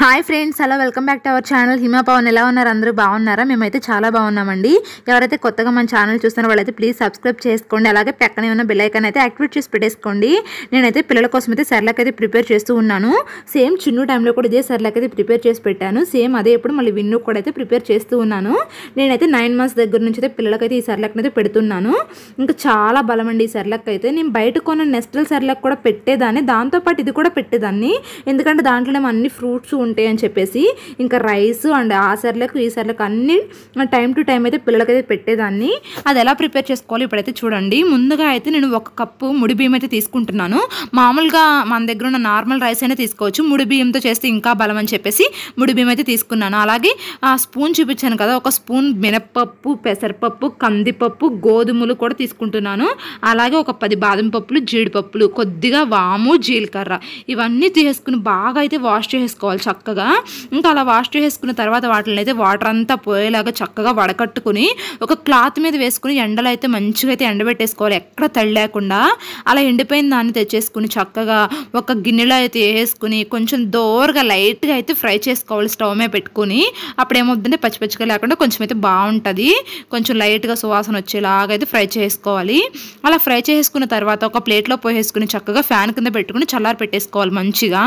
hi friends hello welcome back to our channel Hima Pavan ఎలా ఉన్నారు అందరూ బాగున్నారా మేమైతే చాలా బాగున్నామండి ఎవరైతే కొత్తగా మన ఛానల్ చూస్తున్నారో వాళ్ళైతే ప్లీజ్ సబ్స్క్రైబ్ చేసుకోండి అలాగే పక్కనే ఉన్న బిల్లైకన్ అయితే యాక్టివేట్ చేసి పెట్టేసుకోండి నేనైతే పిల్లల కోసం అయితే సర్లకు అయితే ప్రిపేర్ చేస్తూ ఉన్నాను సేమ్ చిన్న టైంలో కూడా ఇదే సర్లకు అయితే ప్రిపేర్ చేసి పెట్టాను సేమ్ అదే ఇప్పుడు మళ్ళీ విన్నుకు కూడా అయితే ప్రిపేర్ చేస్తూ ఉన్నాను నేనైతే నైన్ మంత్స్ దగ్గర నుంచి అయితే పిల్లలకైతే ఈ సర్లకు అయితే పెడుతున్నాను ఇంకా చాలా బలం అండి ఈ సర్లకు అయితే నేను బయట కొన్న నెస్టల్ సర్లకు కూడా పెట్టేదాన్ని దాంతోపాటు ఇది కూడా పెట్టేదాన్ని ఎందుకంటే దాంట్లో అన్ని ఫ్రూట్స్ ఉంటాయి అని చెప్పేసి ఇంకా రైస్ అండ్ ఆ సర్లకు ఈ సర్లకు అన్నీ టైం టు టైం అయితే పిల్లలకైతే పెట్టేదాన్ని అది ఎలా ప్రిపేర్ చేసుకోవాలి ఇప్పుడైతే చూడండి ముందుగా అయితే నేను ఒక కప్పు ముడి బియ్యం అయితే తీసుకుంటున్నాను మామూలుగా మన దగ్గర ఉన్న నార్మల్ రైస్ అయినా తీసుకోవచ్చు ముడి బియ్యంతో చేస్తే ఇంకా బలం అని చెప్పేసి ముడి బియ్యం అయితే తీసుకున్నాను అలాగే ఆ స్పూన్ చూపించాను కదా ఒక స్పూన్ మినప్పప్పు పెసరపప్పు కందిపప్పు గోధుమలు కూడా తీసుకుంటున్నాను అలాగే ఒక పది బాదం పప్పులు జీడిపప్పులు కొద్దిగా వాము జీలకర్ర ఇవన్నీ తీసుకుని బాగా అయితే వాష్ చేసుకోవాలి చక్కగా ఇంకా అలా వాష్ చేసుకున్న తర్వాత వాటిని అయితే వాటర్ అంతా పోయేలాగా చక్కగా వడకట్టుకుని ఒక క్లాత్ మీద వేసుకుని ఎండలో అయితే మంచిగా అయితే ఎండబెట్టేసుకోవాలి ఎక్కడ తడి లేకుండా అలా ఎండిపోయిన దాన్ని తెచ్చేసుకుని చక్కగా ఒక గిన్నెలో అయితే వేసుకుని కొంచెం దోరగా లైట్గా అయితే ఫ్రై చేసుకోవాలి స్టవ్ మీద పెట్టుకుని అప్పుడు ఏమవుతుందంటే పచ్చి లేకుండా కొంచెం అయితే బాగుంటుంది కొంచెం లైట్గా సువాసన వచ్చేలాగా అయితే ఫ్రై చేసుకోవాలి అలా ఫ్రై చేసుకున్న తర్వాత ఒక ప్లేట్లో పోయేసుకుని చక్కగా ఫ్యాన్ కింద పెట్టుకుని చల్లారి పెట్టేసుకోవాలి మంచిగా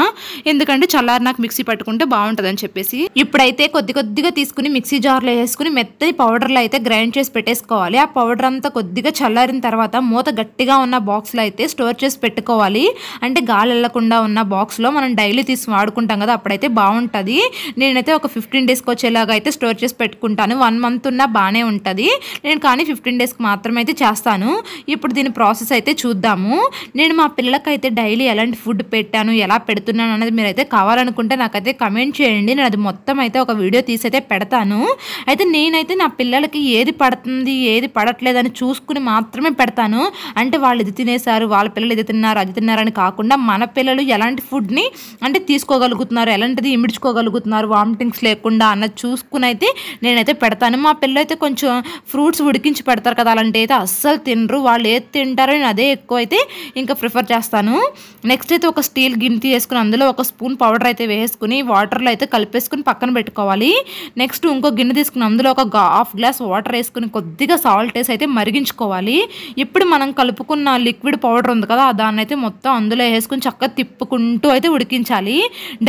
ఎందుకంటే చల్లారి నాకు మిక్సీ బాగుంటుంది బాగుంటుందని చెప్పేసి ఇప్పుడైతే కొద్ది కొద్దిగా తీసుకుని మిక్సీ జార్లో వేసుకుని మెత్తటి పౌడర్లో అయితే గ్రైండ్ చేసి పెట్టేసుకోవాలి ఆ పౌడర్ అంతా కొద్దిగా చల్లారిన తర్వాత మూత గట్టిగా ఉన్న బాక్స్లో అయితే స్టోర్ చేసి పెట్టుకోవాలి అంటే గాలి వెళ్లకుండా ఉన్న బాక్స్లో మనం డైలీ తీసి వాడుకుంటాం కదా అప్పుడైతే బాగుంటుంది నేనైతే ఒక ఫిఫ్టీన్ డేస్కి వచ్చేలాగా అయితే స్టోర్ చేసి పెట్టుకుంటాను వన్ మంత్ ఉన్నా బాగానే ఉంటుంది నేను కానీ ఫిఫ్టీన్ డేస్కి మాత్రమే అయితే చేస్తాను ఇప్పుడు దీని ప్రాసెస్ అయితే చూద్దాము నేను మా పిల్లలకైతే డైలీ ఎలాంటి ఫుడ్ పెట్టాను ఎలా పెడుతున్నాను అనేది మీరైతే కావాలనుకుంటే నాకైతే అయితే కమెంట్ చేయండి నేను అది మొత్తం అయితే ఒక వీడియో తీసి అయితే పెడతాను అయితే నేనైతే నా పిల్లలకి ఏది పడుతుంది ఏది పడట్లేదని చూసుకుని మాత్రమే పెడతాను అంటే వాళ్ళు ఇది తినేసారు వాళ్ళ పిల్లలు ఇది తిన్నారు అది తిన్నారని కాకుండా మన పిల్లలు ఎలాంటి ఫుడ్ని అంటే తీసుకోగలుగుతున్నారు ఎలాంటిది ఇమిడ్చుకోగలుగుతున్నారు వామిటింగ్స్ లేకుండా అన్నది చూసుకుని అయితే నేనైతే పెడతాను మా పిల్లలు అయితే కొంచెం ఫ్రూట్స్ ఉడికించి పెడతారు కదా అలాంటి అయితే అస్సలు తినరు వాళ్ళు ఏది తింటారో నేను అదే ఎక్కువ అయితే ఇంకా ప్రిఫర్ చేస్తాను నెక్స్ట్ అయితే ఒక స్టీల్ గిన్నె తీసుకుని అందులో ఒక స్పూన్ పౌడర్ అయితే వేసుకుని వాటర్లో అయితే కలిపేసుకుని పక్కన పెట్టుకోవాలి నెక్స్ట్ ఇంకో గిన్నె తీసుకుని అందులో ఒక హాఫ్ గ్లాస్ వాటర్ వేసుకుని కొద్దిగా సాల్ట్ వేసి అయితే మరిగించుకోవాలి ఇప్పుడు మనం కలుపుకున్న లిక్విడ్ పౌడర్ ఉంది కదా దాన్ని అయితే మొత్తం అందులో వేసుకుని చక్కగా తిప్పుకుంటూ అయితే ఉడికించాలి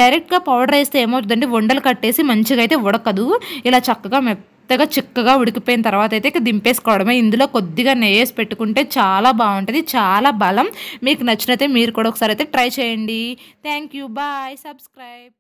డైరెక్ట్గా పౌడర్ వేస్తే ఏమవుతుందండి వండలు కట్టేసి మంచిగా అయితే ఉడకదు ఇలా చక్కగా మెప్ మెత్తగా చిక్కగా ఉడికిపోయిన తర్వాత అయితే దింపేసుకోవడమే ఇందులో కొద్దిగా నెయ్యేసి పెట్టుకుంటే చాలా బాగుంటుంది చాలా బలం మీకు నచ్చినైతే మీరు కూడా ఒకసారి అయితే ట్రై చేయండి థ్యాంక్ యూ బాయ్ సబ్స్క్రైబ్